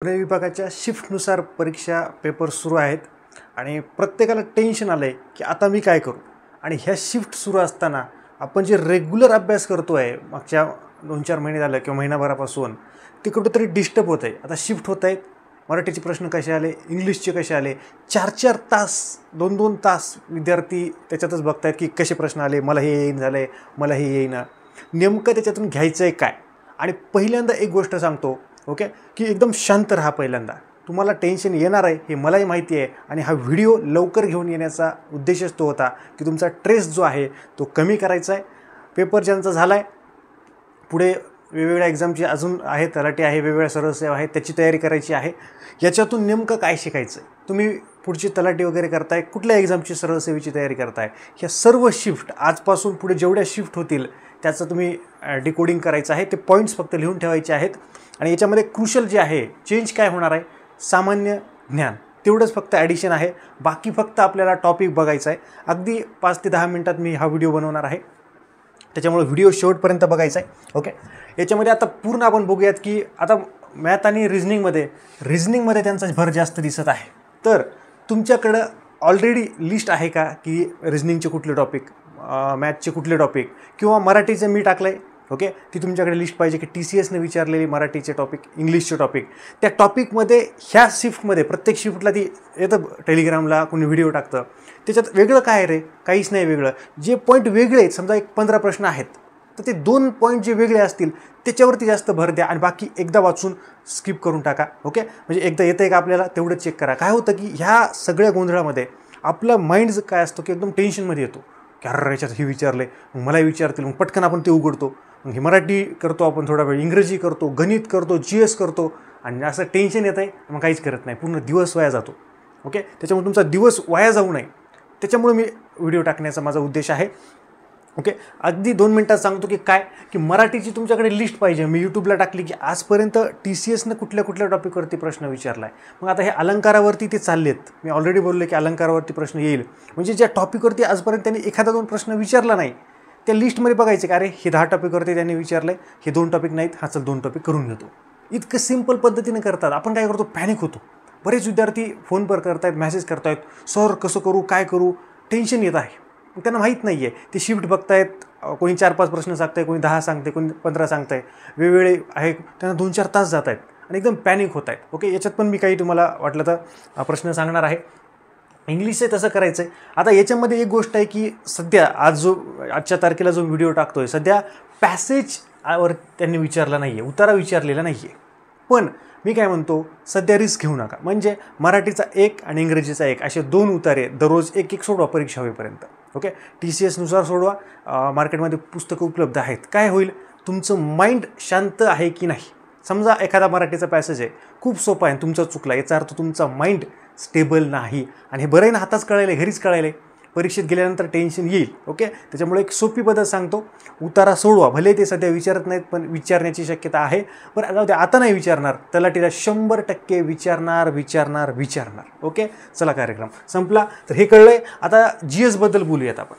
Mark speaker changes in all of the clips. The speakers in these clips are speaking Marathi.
Speaker 1: पुणे विभागाच्या शिफ्टनुसार परीक्षा पेपर सुरू आहेत आणि प्रत्येकाला टेन्शन आलं आहे की आता मी काय करू आणि ह्या शिफ्ट सुरू असताना आपण जे रेग्युलर अभ्यास करतो आहे मागच्या दोन चार महिने झालं किंवा महिनाभरापासून ते कुठंतरी डिस्टर्ब होत आहे आता शिफ्ट होत आहेत मराठीचे प्रश्न कसे आले इंग्लिशचे कसे आले चार चार तास दोन दोन तास विद्यार्थी त्याच्यातच बघतायत की कसे प्रश्न आले मला हे येईन झालं आहे मला हे येईन नेमकं त्याच्यातून घ्यायचं आहे काय आणि पहिल्यांदा एक गोष्ट सांगतो ओके की एकदम शांत राहा पहिल्यांदा तुम्हाला टेन्शन येणार आहे हे मलाही माहिती आहे आणि हा व्हिडिओ लवकर घेऊन येण्याचा उद्देशच तो होता की तुमचा ट्रेस जो आहे तो कमी करायचा आहे पेपर ज्यांचा झाला आहे पुढे वेगवेगळ्या एक्झामची अजून आहे तलाटी आहे वेगवेगळ्या सरळसेवा आहे त्याची तयारी करायची आहे याच्यातून नेमकं काय शिकायचं आहे तुम्ही पुढची तलाठी वगैरे करताय कुठल्या एक्झामची सर्वसेवेची तयारी करताय ह्या सर्व शिफ्ट आजपासून पुढे जेवढ्या शिफ्ट होतील त्याचं तुम्ही डिकोडिंग करायचं आहे ते पॉईंट्स फक्त लिहून ठेवायचे आहेत आणि याच्यामध्ये क्रुशल जे आहे चेंज काय होणार आहे सामान्य ज्ञान तेवढंच फक्त ॲडिशन आहे बाकी फक्त आपल्याला टॉपिक बघायचं आहे अगदी पाच ते दहा मिनटात मी हा व्हिडिओ बनवणार आहे त्याच्यामुळे व्हिडिओ शेवटपर्यंत बघायचा आहे ओके याच्यामध्ये आता पूर्ण आपण बघूयात की आता मॅथ आणि रिझनिंगमध्ये रिझनिंगमध्ये त्यांचा भर जास्त दिसत आहे तर तुमच्याकडं ऑलरेडी लिस्ट आहे का की रिझनिंगचे कुठले टॉपिक मॅथचे कुठले टॉपिक किंवा मराठीचं मी टाकलं आहे ओके ती तुमच्याकडे लिस्ट पाहिजे की टी सी एसने विचारलेली मराठीचे टॉपिक इंग्लिशचे टॉपिक त्या टॉपिकमध्ये ह्या शिफ्टमध्ये प्रत्येक शिफ्टला ती येतं टेलिग्रामला कोणी व्हिडिओ टाकतं त्याच्यात वेगळं काय रे काहीच नाही वेगळं जे पॉईंट वेगळे आहेत समजा एक पंधरा प्रश्न आहेत तर ते दोन पॉईंट जे वेगळे असतील त्याच्यावरती जास्त भर द्या आणि बाकी एकदा वाचून स्किप करून टाका ओके म्हणजे एकदा येतं आहे का आपल्याला तेवढं चेक करा काय होतं की ह्या सगळ्या गोंधळामध्ये आपला माइंड काय असतो की एकदम टेन्शनमध्ये येतो की अरे याच्यात हे विचारले मग मलाही विचारतील मग पटकन आपण ते उघडतो मग हे मराठी करतो आपण थोडा वेळ इंग्रजी करतो गणित करतो जी एस करतो आणि असं टेन्शन येत आहे मग काहीच करत नाही पूर्ण दिवस वाया जातो ओके त्याच्यामुळे तुमचा दिवस वाया जाऊ नये त्याच्यामुळे मी व्हिडिओ टाकण्याचा माझा उद्देश आहे ओके अगदी दोन मिनटात सांगतो की काय की मराठीची तुमच्याकडे लिस्ट पाहिजे मी यूट्यूबला टाकली की आजपर्यंत टी सी एसनं कुठल्या कुठल्या टॉपिकवरती प्रश्न विचारला आहे मग आता हे अलंकारावरती ते चालले आहेत मी ऑलरेडी बोललो की अलंकारावरती प्रश्न येईल म्हणजे ज्या टॉपिकवरती आजपर्यंत त्यांनी एखादा दोन प्रश्न विचारला नाही त्या लिस्टमध्ये बघायचे का अरे हे दहा टॉपिकवरती त्यांनी विचारलं आहे हे दोन टॉपिक नाहीत हा चल दोन टॉपिक करून घेतो इतकं सिम्पल पद्धतीने करतात आपण काय करतो पॅनिक होतो बरेच विद्यार्थी फोनवर करतायत मेसेज करतायत सर कसं करू काय करू टेन्शन येत आहे त्यांना माहीत नाही आहे ते शिफ्ट बघतायत कोणी चार पाच प्रश्न आहे कोणी दहा सांगते कोणी पंधरा सांगताय वेगवेगळे आहे त्यांना दोन चार तास जात आहेत आणि एकदम पॅनिक होत आहेत ओके याच्यात पण मी काही तुम्हाला वाटलं तर प्रश्न सांगणार आहे इंग्लिशचं तसं करायचं आहे आता याच्यामध्ये एक गोष्ट आहे की सध्या आज जो आजच्या तारखेला जो व्हिडिओ टाकतो आहे सध्या पॅसेजवर त्यांनी विचारला नाही आहे उतारा विचारलेला नाही आहे पण मी काय म्हणतो सध्या रिस्क घेऊ नका म्हणजे मराठीचा एक आणि इंग्रजीचा एक असे दोन उतारे दररोज एक एक सोडवा परीक्षा होईपर्यंत ओके टी सी एसनुसार सोडवा मार्केटमध्ये पुस्तकं उपलब्ध आहेत काय होईल तुमचं माइंड शांत आहे की नाही समजा एखादा मराठीचा पॅसेज आहे खूप सोपा आहे तुमचा चुकला याचा अर्थ तुमचा माइंड स्टेबल नाही आणि हे बरं ना आताच कळायला घरीच कळायला परीक्षेत गेल्यानंतर टेन्शन येईल ओके त्याच्यामुळे एक सोपी पद्धत सांगतो उतारा सोडवा भले ते सध्या विचारत नाहीत पण विचारण्याची शक्यता आहे पण जाऊ आता नाही विचारणार तलाटीला शंभर टक्के विचारणार विचारणार विचारणार ओके चला कार्यक्रम संपला तर हे कळलं आहे आता जी एसबद्दल बोलूयात आपण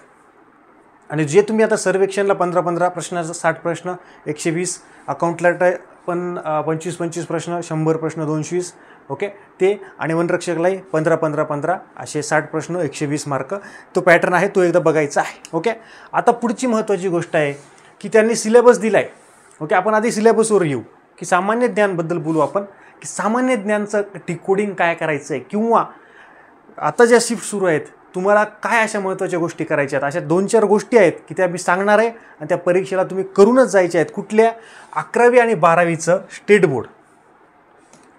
Speaker 1: आणि जे तुम्ही आता सर्वेक्षणला पंधरा पंधरा प्रश्नाचा साठ प्रश्न एकशे वीस अकाउंटला पण पंचवीस पंचवीस प्रश्न शंभर प्रश्न दोनशे वीस ओके ते आणि वनरक्षकलाही पंधरा पंधरा पंधरा असे साठ प्रश्न एकशे वीस मार्क तो पॅटर्न आहे तो एकदा बघायचा आहे ओके आता पुढची महत्त्वाची गोष्ट आहे की त्यांनी सिलेबस दिला आहे ओके आपण आधी सिलेबसवर येऊ की सामान्य ज्ञानबद्दल बोलू आपण की सामान्य ज्ञानचं टिकोडिंग काय करायचं आहे किंवा आता ज्या शिफ्ट सुरू आहेत तुम्हाला काय अशा महत्त्वाच्या गोष्टी करायच्या आहेत अशा दोन चार गोष्टी आहेत की त्या मी सांगणार आहे आणि त्या परीक्षेला तुम्ही करूनच जायच्या आहेत कुठल्या अकरावी आणि बारावीचं स्टेट बोर्ड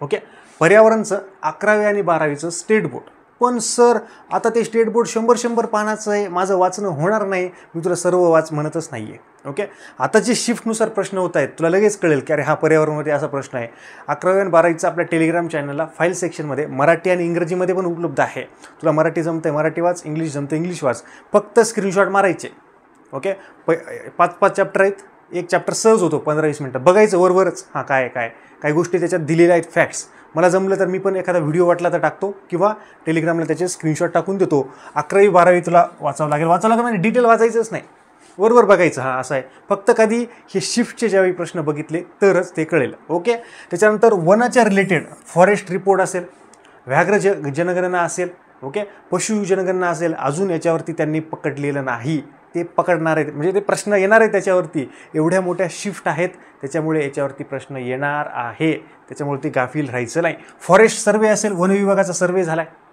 Speaker 1: ओके पर्यावरणचं अकरावी आणि बारावीचं स्टेट बोर्ड पण सर आता ते स्टेट बोर्ड शंभर शंभर पानाचं आहे माझं वाचणं होणार नाही मी तुला सर्व वाच म्हणतच नाही आहे ओके आता जे शिफ्टनुसार प्रश्न होत आहेत तुला लगेच कळेल की अरे हा पर्यावरणमध्ये असा प्रश्न आहे अकरावी आणि बारावीचा आपल्या टेलिग्राम चॅनलला फाईल सेक्शनमध्ये मराठी आणि इंग्रजीमध्ये पण उपलब्ध आहे तुला मराठी जमतं आहे मराठी वाच इंग्लिश जमतं इंग्लिश वाच फक्त स्क्रीनशॉट मारायचे ओके प पाच पाच चॅप्टर आहेत एक चॅप्टर सहज होतो पंधरा वीस मिनटं बघायचं वरवरच हां काय काय काही गोष्टी त्याच्यात दिलेल्या आहेत फॅक्ट्स मला जमलं तर मी पण एखादा व्हिडिओ वाटला तर टाकतो किंवा टेलिग्रामला त्याचे स्क्रीनशॉट टाकून देतो अकरावी बारावी तुला वाचावं लागेल वाचावं लागेल म्हणजे डिटेल वाचायचंच नाही वरवर बघायचं हां असं आहे फक्त कधी हे शिफ्टचे ज्यावेळी प्रश्न बघितले तरच ते कळेल ओके त्याच्यानंतर वनाच्या रिलेटेड फॉरेस्ट रिपोर्ट असेल व्याघ्र ज जनगणना असेल ओके पशु जनगणना असेल अजून याच्यावरती त्यांनी पकडलेलं नाही ते पकडणार आहेत म्हणजे ते प्रश्न येणार आहे त्याच्यावरती एवढ्या मोठ्या शिफ्ट आहेत त्याच्यामुळे याच्यावरती प्रश्न येणार आहे त्याच्यामुळे ते गाफील राहायचं नाही फॉरेस्ट सर्वे असेल वन विभागाचा सर्वे झाला आहे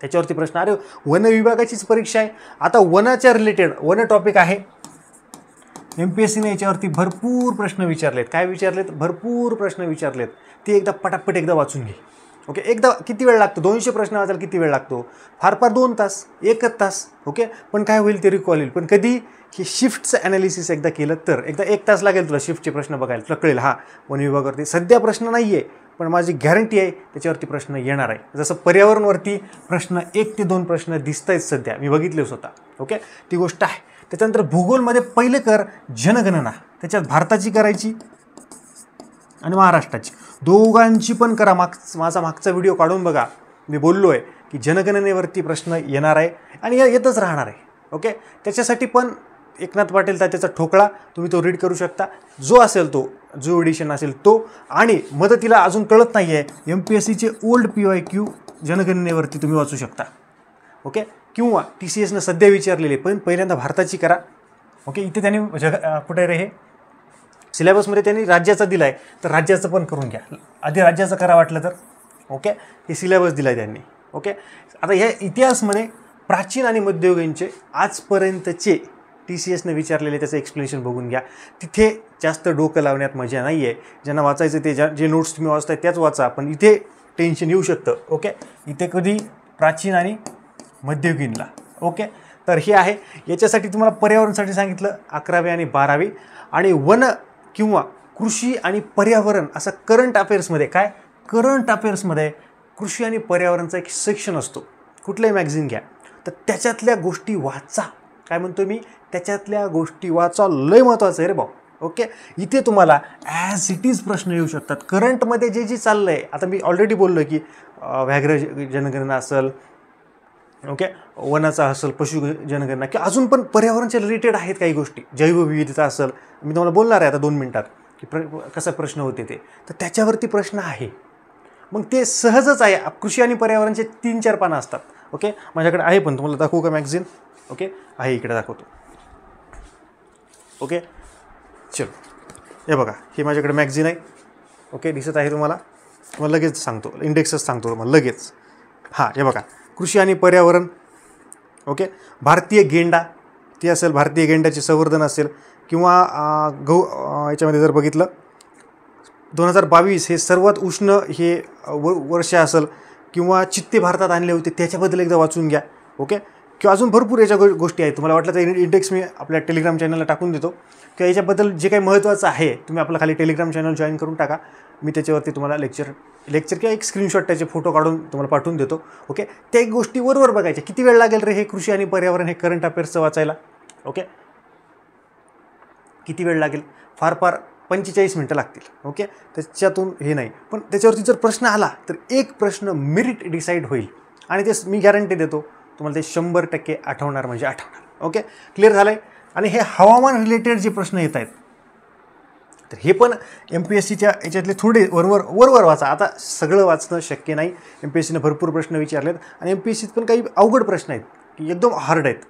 Speaker 1: त्याच्यावरती प्रश्न अरे वन विभागाचीच परीक्षा आहे आता वनाच्या रिलेटेड वन टॉपिक आहे एम पी एस सीने याच्यावरती भरपूर प्रश्न विचारलेत काय विचारलेत भरपूर प्रश्न विचारलेत ते एकदा पटापट एकदा वाचून घे ओके एकदा किती वेळ लागतो दोनशे प्रश्न वाचायला किती वेळ लागतो फार फार दोन तास एकच तास ओके पण काय होईल ते रिकॉल येईल पण कधी हे शिफ्टचं ॲनालिसिस एकदा केलं तर एकदा एक तास लागेल तुला शिफ्टचे प्रश्न बघायला तुला कळेल हा वन विभागावरती सध्या प्रश्न नाही आहे पण माझी गॅरंटी आहे त्याच्यावरती प्रश्न येणार आहे जसं पर्यावरणवरती प्रश्न एक ते दोन प्रश्न दिसत आहेत सध्या मी बघितले स्वतः ओके ती गोष्ट आहे त्याच्यानंतर भूगोलमध्ये पहिले कर जनगणना त्याच्यात भारताची करायची आणि महाराष्ट्राची दोघांची पण करा माग माझा मागचा व्हिडिओ काढून बघा मी बोललो आहे की जनगणनेवरती प्रश्न येणार आहे आणि येतच राहणार आहे ओके त्याच्यासाठी पण एकनाथ पाटील त्याचा ठोकळा तुम्ही तो रीड करू शकता जो असेल तो जो एडिशन असेल तो आणि मदतीला अजून कळत नाही आहे एम पी एस सीचे ओल्ड पी वाय क्यू जनगणनेवरती तुम्ही वाचू शकता ओके किंवा टी सी एसनं सध्या विचारलेले पण पहिल्यांदा भारताची करा ओके इथे त्याने जग कुठे रे हे सिलेबसमध्ये त्यांनी राज्याचा दिला आहे तर राज्याचं पण करून घ्या आधी राज्याचं करा वाटलं तर ओके हे सिलेबस दिला आहे त्यांनी ओके आता ह्या इतिहासमध्ये प्राचीन आणि मध्ययुगींचे आजपर्यंतचे टी सी एसनं विचारलेले त्याचं एक्सप्लेनेशन बघून घ्या तिथे जास्त डोकं लावण्यात मजा नाही आहे ज्यांना वाचायचं ते ज्या जे नोट्स तुम्ही वाचताय त्याच वाचा पण इथे टेन्शन येऊ शकतं ओके इथे कधी प्राचीन आणि मध्ययुगीनला ओके तर हे आहे याच्यासाठी तुम्हाला पर्यावरणासाठी सांगितलं अकरावी आणि बारावी आणि वन किंवा कृषी आणि पर्यावरण असं करंट अफेअर्समध्ये काय करंट अफेअर्समध्ये कृषी आणि पर्यावरणचा एक सेक्शन असतो कुठलंही मॅग्झिन घ्या तर त्याच्यातल्या गोष्टी वाचा काय म्हणतो मी त्याच्यातल्या गोष्टी वाचा लय महत्त्वाचं आहे रे भाऊ ओके इथे तुम्हाला ॲज इट इज प्रश्न येऊ शकतात करंटमध्ये जे जे चाललं आहे आता मी ऑलरेडी बोललो की व्याघ्र जनगणना असेल ओके वनाचा असेल पशु जनगणना किंवा अजून पण पर्यावरणच्या रिलेटेड आहेत काही गोष्टी जैवविविधता असेल मी तुम्हाला बोलणार आहे आता दोन मिनटात की प्र कसा प्रश्न होते ते तर त्याच्यावरती प्रश्न आहे मग ते सहजच आहे कृषी आणि पर्यावरणचे तीन चार पानं असतात ओके माझ्याकडे आहे पण तुम्हाला दाखवू का मॅग्झिन ओके आहे इकडे दाखवतो ओके चलो हे बघा हे माझ्याकडे मॅग्झिन आहे ओके दिसत आहे तुम्हाला तुम्हाला लगेच सांगतो इंडेक्सच सांगतो तुम्हाला लगेच हां हे बघा कृषी आणि पर्यावरण ओके भारतीय गेंडा ती असेल भारतीय गेंड्याचे संवर्धन असेल किंवा गहू याच्यामध्ये जर बघितलं दोन हजार बावीस हे सर्वात उष्ण हे व वर्ष असेल किंवा चित्ते भारतात आणले होते त्याच्याबद्दल एकदा वाचून घ्या ओके किंवा अजून भरपूर याच्या गोष्टी आहेत तुम्हाला वाटलं तर इंडेक्स मी आपल्या टेलिग्राम चॅनलला टाकून देतो किंवा याच्याबद्दल जे काही महत्त्वाचं आहे तुम्ही आपलं खाली टेलिग्राम चॅनल जॉईन करून टाका मी त्याच्यावरती तुम्हाला लेक्चर लेक्चर किंवा एक स्क्रीनशॉट त्याचे फोटो काढून तुम्हाला पाठवून देतो ओके त्या एक गोष्टी बरोबर बघायच्या किती वेळ लागेल रे हे कृषी आणि पर्यावरण हे करंट अफेअर्सचं वाचायला ओके किती वेळ लागेल फार फार पंचेचाळीस मिनटं लागतील ओके त्याच्यातून हे नाही पण त्याच्यावरती जर प्रश्न आला तर एक प्रश्न मेरिट डिसाईड होईल आणि ते मी गॅरंटी देतो तुम्हाला ते शंभर टक्के आठवणार म्हणजे आठवणार ओके क्लिअर झालं आहे आणि हे हवामान रिलेटेड जे प्रश्न येत आहेत तर हे पण एम पी एस सीच्या याच्यातले थोडे वरवर वरवर वाचा आता सगळं वाचणं शक्य नाही एम पी एस सीनं भरपूर प्रश्न विचारलेत आणि एम पी एस सीत पण काही अवघड प्रश्न आहेत की एकदम हार्ड आहेत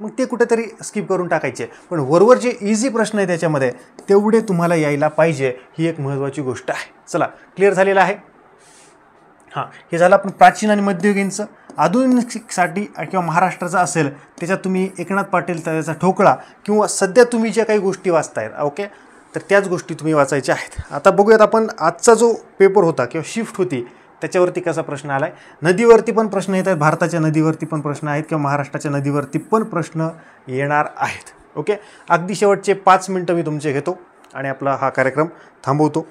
Speaker 1: मग ते कुठेतरी स्किप करून टाकायचे पण वरवर जे इझी प्रश्न आहेत त्याच्यामध्ये तेवढे तुम्हाला यायला पाहिजे ही एक महत्त्वाची गोष्ट आहे चला क्लिअर झालेलं आहे हां हे झालं आपण प्राचीन आणि मध्ययुगींचं आधुनिकसाठी किंवा महाराष्ट्राचा असेल त्याच्यात तुम्ही एकनाथ पाटील त्याचा ठोकळा किंवा सध्या तुम्ही ज्या काही गोष्टी वाचताय ओके तर त्याच गोष्टी तुम्ही वाचायच्या आहेत आता बघूयात आपण आजचा जो पेपर होता किंवा शिफ्ट होती त्याच्यावरती कसा प्रश्न आला आहे नदीवरती पण प्रश्न येत आहेत भारताच्या नदीवरती पण प्रश्न आहेत किंवा महाराष्ट्राच्या नदीवरती पण प्रश्न येणार आहेत ओके अगदी शेवटचे पाच मिनटं मी तुमचे घेतो आणि आपला हा कार्यक्रम थांबवतो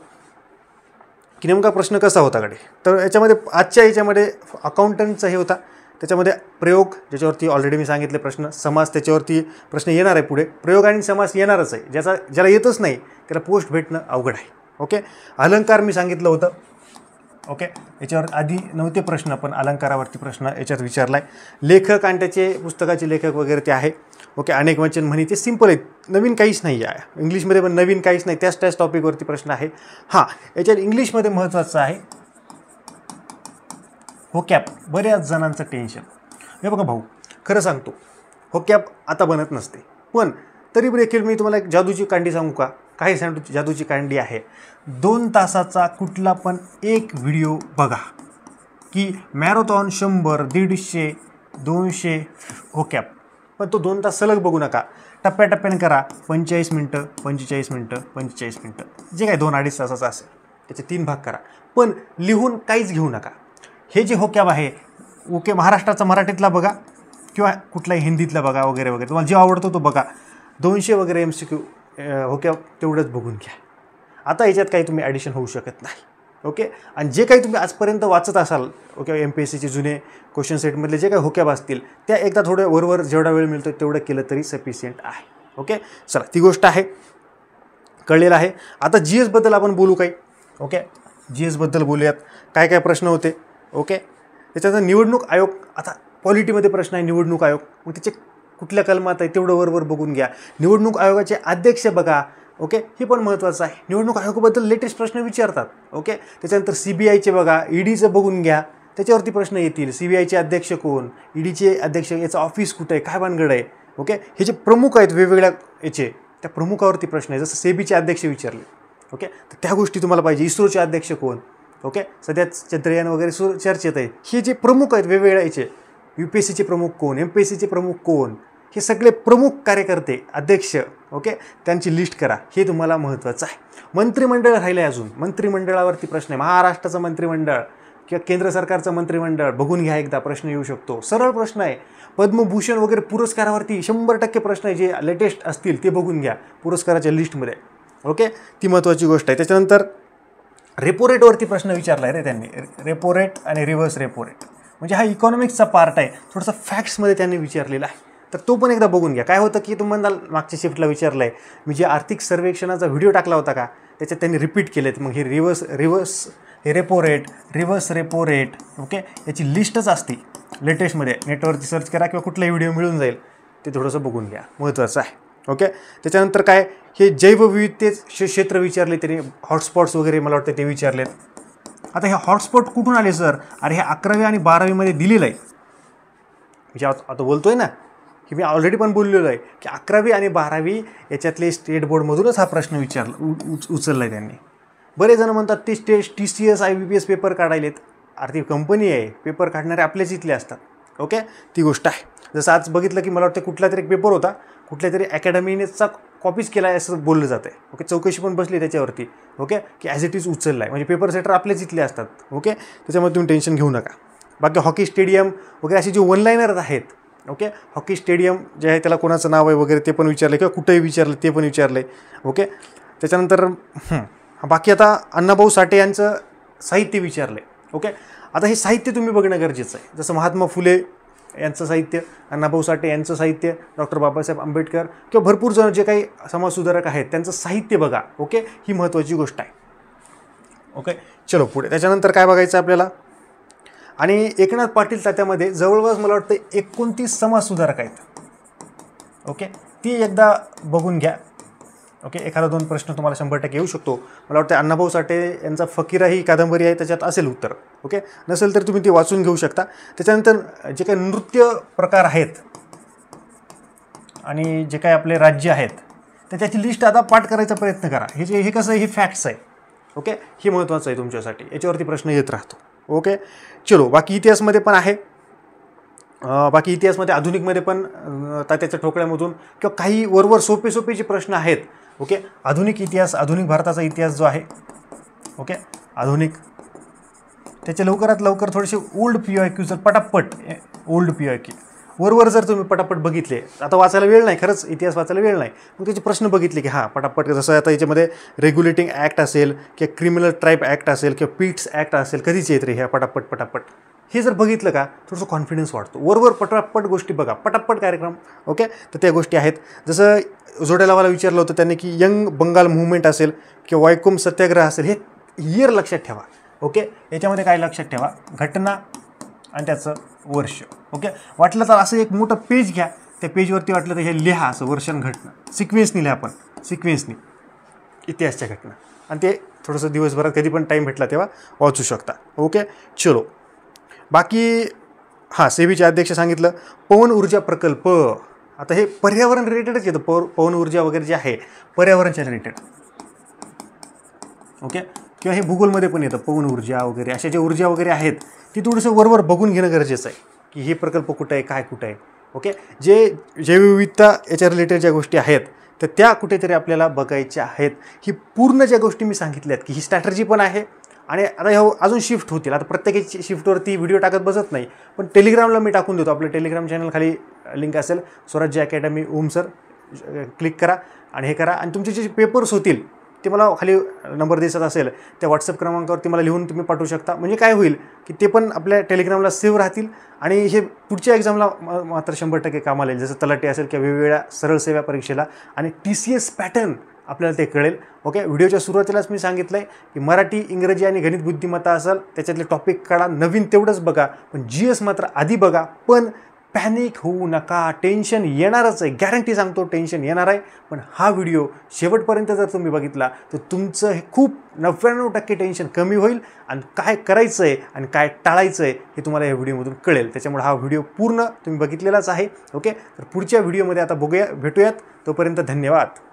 Speaker 1: की नेमका प्रश्न कसा होता कडे तर याच्यामध्ये आजच्या याच्यामध्ये अकाउंटंटचा हे होता त्याच्यामध्ये प्रयोग ज्याच्यावरती ऑलरेडी मी सांगितले प्रश्न समाज त्याच्यावरती प्रश्न येणार आहे पुढे प्रयोग आणि समास येणारच आहे ज्याचा ज्याला येतच नाही त्याला पोस्ट भेटणं अवघड आहे ओके अलंकार मी सांगितलं होतं ओके याच्यावर आधी नव्हते प्रश्न पण अलंकारावरती प्रश्न याच्यात विचारला आहे लेखक आणि त्याचे पुस्तकाचे लेखक वगैरे ते आहे ओके अनेक वचन म्हणी ते सिम्पल आहेत नवीन काहीच नाही आहे इंग्लिशमध्ये पण नवीन काहीच नाही त्याच त्याच टॉपिकवरती प्रश्न आहे हां याच्यात इंग्लिशमध्ये महत्त्वाचं आहे हो कॅप बऱ्याच जणांचं टेन्शन हे बघा भाऊ खरं सांगतो हो कॅप आता बनत नसते पण तरी देखील मी तुम्हाला एक जादूची कांडी सांगू का काही सांडू जादूची कांडी आहे दोन तासाचा कुठला पण एक व्हिडिओ बघा की मॅरोथॉन शंभर दीडशे दोनशे हो कॅप पण तो दोन तास सलग बघू नका टप्प्याटप्प्याने करा पंचेचाळीस मिनटं पंचेचाळीस मिनटं पंचेचाळीस मिनटं जे काय दोन अडीच तासाचा असेल त्याचे तीन भाग करा पण लिहून काहीच घेऊ नका हे जे हो कॅब आहे ओके महाराष्ट्राचा मराठीतला बघा किंवा कुठलाही हिंदीतला बघा वगैरे वगैरे तुम्हाला जे आवडतो तो बघा दोनशे वगैरे एम सी क्यू ओके तेवढंच बघून घ्या आता याच्यात काही तुम्ही ॲडिशन होऊ शकत नाही ओके आणि जे काही तुम्ही आजपर्यंत वाचत असाल ओके एम पी एस सीचे जुने क्वेश्चन सेटमधले जे काही होक्या असतील त्या एकदा थोडे वरवर जेवढा वेळ मिळतो तेवढं केलं तरी सफिशियंट आहे ओके चला ती गोष्ट आहे कळलेलं आहे आता जी एसबद्दल आपण बोलू काही ओके जी एसबद्दल बोलूयात काय काय प्रश्न होते ओके त्याच्यानंतर निवडणूक आयोग आता पॉलिटीमध्ये प्रश्न आहे निवडणूक आयोग मग त्याचे कुठल्या कलमात आहे तेवढं वरवर बघून घ्या निवडणूक आयोगाचे अध्यक्ष बघा ओके हे पण महत्त्वाचं आहे निवडणूक आयोगाबद्दल लेटेस्ट प्रश्न विचारतात ओके त्याच्यानंतर सी बी आयचे बघा ईडीचं बघून घ्या त्याच्यावरती प्रश्न येतील सी बी आयचे अध्यक्ष कोण ईडीचे अध्यक्ष याचं ऑफिस कुठं आहे काय भानगड आहे ओके हे जे प्रमुख आहेत वेगवेगळ्या याचे त्या प्रमुखावरती प्रश्न आहे जसं सेबीचे अध्यक्ष विचारले ओके तर त्या गोष्टी तुम्हाला पाहिजे इस्रोचे अध्यक्ष कोण ओके सध्या चंद्रयान वगैरे सुर चर्चेत आहे हे जे प्रमुख आहेत वेगवेगळ्या याचे यू पी एस सीचे प्रमुख कोण एम पी एस सीचे प्रमुख कोण हे सगळे प्रमुख कार्यकर्ते अध्यक्ष ओके त्यांची लिस्ट करा हे तुम्हाला महत्त्वाचं आहे मंत्रिमंडळ राहिलं आहे अजून मंत्रिमंडळावरती प्रश्न आहे महाराष्ट्राचं मंत्रिमंडळ किंवा केंद्र सरकारचं मंत्रिमंडळ बघून घ्या एकदा प्रश्न येऊ शकतो सरळ प्रश्न आहे पद्मभूषण वगैरे पुरस्कारावरती शंभर टक्के प्रश्न आहे जे लेटेस्ट असतील ते बघून घ्या पुरस्काराच्या लिस्टमध्ये ओके ती महत्त्वाची गोष्ट आहे त्याच्यानंतर रेपो रेटवरती प्रश्न विचारला आहे रे त्यांनी रेपो रेट आणि रिव्हर्स रेपो रेट म्हणजे हा इकॉनॉमिक्सचा पार्ट आहे थोडंसं फॅक्ट्समध्ये त्यांनी विचारलेला आहे तर तो पण एकदा बघून घ्या काय होतं की तुम्ही मागच्या शिफ्टला विचारलं आहे मी जे आर्थिक सर्वेक्षणाचा व्हिडिओ टाकला होता का त्याच्यात त्यांनी रिपीट केलेत मग हे रिव्हर्स रिव्हर्स हे repo rate reverse repo rate okay याची लिस्टच असते लेटेस्टमध्ये नेटवरती सर्च करा किंवा कुठलाही व्हिडिओ मिळून जाईल ते थोडंसं बघून घ्या महत्त्वाचं आहे ओके त्याच्यानंतर काय हे जैवविविधतेच क्षेत्र विचारले त्यांनी हॉटस्पॉट्स वगैरे मला वाटतं ते विचारलेत आता हे हॉटस्पॉट कुठून आले सर अरे हे अकरावी आणि बारावीमध्ये दिलेलं आहे म्हणजे आता बोलतोय ना की मी ऑलरेडी पण बोललेलो आहे की अकरावी आणि बारावी याच्यातले स्टेट बोर्डमधूनच हा प्रश्न विचारला उच उचलला आहे त्यांनी बरेच जण म्हणतात ते stay T C S I B P S paper काढायलेत आहेत कंपनी आहे पेपर काढणारे आपल्याच इथले असतात ओके ती गोष्ट आहे जसं आज बघितलं की मला वाटतं कुठला तरी एक पेपर होता कुठल्या तरी अकॅडमीनेचा कॉपीज केला आहे असं बोललं जातं आहे ओके चौकशी पण बसली त्याच्यावरती ओके की ॲज इट इज उचललं आहे म्हणजे पेपर सेटर आपलेच इथले असतात ओके त्याच्यामध्ये तुम्ही टेन्शन घेऊ नका बाकी हॉकी स्टेडियम वगैरे असे जे वनलायनर आहेत ओके हॉकी स्टेडियम जे आहे त्याला कोणाचं नाव आहे वगैरे ते पण विचारले किंवा कुठंही विचारले ते पण विचारले ओके त्याच्यानंतर बाकी आता अण्णाभाऊ साठे यांचं साहित्य विचारले ओके आता हे साहित्य तुम्ही बघणं गरजेचं आहे जसं महात्मा फुले यांचं साहित्य अण्णाभाऊ साठे यांचं साहित्य डॉक्टर बाबासाहेब आंबेडकर किंवा भरपूर जण जे काही समाजसुधारक आहेत त्यांचं साहित्य बघा ओके ही महत्त्वाची गोष्ट आहे ओके चलो पुढे त्याच्यानंतर काय बघायचं आपल्याला आणि एकनाथ पाटील तात्यामध्ये जवळपास मला वाटतं एकोणतीस समाजसुधारक आहेत ओके ती एकदा बघून घ्या ओके एखादा दोन प्रश्न तुम्हाला शंभर टक्के येऊ शकतो मला वाटतं अण्णाभाऊ साठे यांचा फकीरा ही कादंबरी आहे त्याच्यात असेल उत्तर ओके नसेल तर तुम्ही ती वाचून घेऊ शकता त्याच्यानंतर जे काही नृत्य प्रकार आहेत आणि जे काही आपले राज्य आहेत त्याच्याची लिस्ट आता पाठ करायचा प्रयत्न करा हे जे हे कसं हे फॅक्ट्स आहे ओके हे महत्त्वाचं आहे तुमच्यासाठी याच्यावरती प्रश्न येत राहतो ओके चलो बाकी इतिहासमध्ये पण आहे बाकी इतिहासमध्ये आधुनिकमध्ये पण तात्याच्या ठोकळ्यामधून किंवा काही वरवर सोपे सोपे जे प्रश्न आहेत ओके आधुनिक इतिहास आधुनिक भारताचा इतिहास जो आहे ओके आधुनिक त्याच्या लवकरात लवकर थोडेसे ओल्ड पी आय क्यू जर पटापट ओल्ड पी आय क्यू वरवर जर तुम्ही पटापट बघितले आता वाचायला वेळ नाही खरंच इतिहास वाचायला वेळ नाही मग त्याचे प्रश्न बघितले की हां पटापट जसं आता याच्यामध्ये रेग्युलेटिंग ॲक्ट असेल किंवा क्रिमिनल ट्राईब ॲक्ट असेल किंवा पीट्स ॲक्ट असेल कधीच येत रे ह्या पटापट पटापट हे जर बघितलं का थोडंसं कॉन्फिडन्स वाढतो वरवर पटापट गोष्टी बघा पटापट कार्यक्रम ओके तर त्या गोष्टी आहेत जसं जोड्याला मला विचारलं होतं त्यांनी की यंग बंगाल मुवमेंट असेल किंवा वायकुम सत्याग्रह असेल हे इयर लक्षात ठेवा ओके याच्यामध्ये काय लक्षात ठेवा घटना आणि त्याचं वर्ष ओके वाटलं तर असं एक मोठं पेज घ्या त्या पेजवरती वाटलं तर हे लिहा असं वर्षण घटना सिक्वेन्सनी लिहा आपण सिक्वेन्सनी इतिहासच्या घटना आणि ते थोडंसं दिवसभरात कधी पण टाईम भेटला तेव्हा वाचू शकता ओके चलो बाकी हां सेबीचे अध्यक्ष सांगितलं पवन ऊर्जा प्रकल्प आता हे पर्यावरण रिलेटेडच येतं पव पवन ऊर्जा वगैरे जे आहे पर्यावरणच्या रिलेटेड ओके किंवा हे भूगोलमध्ये पण येतं पवन ऊर्जा वगैरे अशा ज्या ऊर्जा वगैरे आहेत ती थोडंसं वरवर बघून घेणं गरजेचं आहे की हे प्रकल्प कुठं आहे काय कुठं आहे ओके जे जैवविविधता याच्या रिलेटेड ज्या गोष्टी आहेत तर त्या कुठेतरी आपल्याला बघायच्या आहेत ही पूर्ण ज्या गोष्टी मी सांगितल्यात की ही स्ट्रॅटर्जी पण आहे आणि आता ह्या अजून शिफ्ट होतील आता प्रत्येक शिफ्टवरती व्हिडिओ टाकत बसत नाही पण टेलिग्रामला मी टाकून देतो आपलं टेलिग्राम चॅनल खाली लिंक असेल स्वराज्य अकॅडमी ओम सर क्लिक करा आणि हे करा आणि तुमचे जे पेपर्स होतील ते मला खाली नंबर द्यायचा असेल त्या व्हॉट्सअप क्रमांकावरती मला लिहून तुम्ही पाठवू शकता म्हणजे काय होईल की ते पण आपल्या टेलिग्रामला सेव्ह राहतील आणि हे पुढच्या एक्झामला मात्र शंभर टक्के कामाला येईल जसं तलाटी असेल किंवा वेगवेगळ्या सरळ सेवा परीक्षेला आणि टी सी एस पॅटर्न आपल्याला ते कळेल ओके व्हिडिओच्या सुरुवातीलाच मी सांगितलं आहे की मराठी इंग्रजी आणि गणित बुद्धिमत्ता असाल त्याच्यातले टॉपिक काढा नवीन तेवढंच बघा पण जी एस मात्र आधी बघा पण पॅनिक होऊ नका टेन्शन येणारच आहे गॅरंटी सांगतो टेन्शन येणार आहे पण हा व्हिडिओ शेवटपर्यंत जर तुम्ही बघितला तर तुमचं हे खूप नव्याण्णव टक्के टेन्शन कमी होईल आणि काय करायचं आहे आणि काय टाळायचं आहे हे तुम्हाला या व्हिडिओमधून कळेल त्याच्यामुळे हा व्हिडिओ पूर्ण तुम्ही बघितलेलाच आहे ओके तर पुढच्या व्हिडिओमध्ये आता बघूया भेटूयात तोपर्यंत धन्यवाद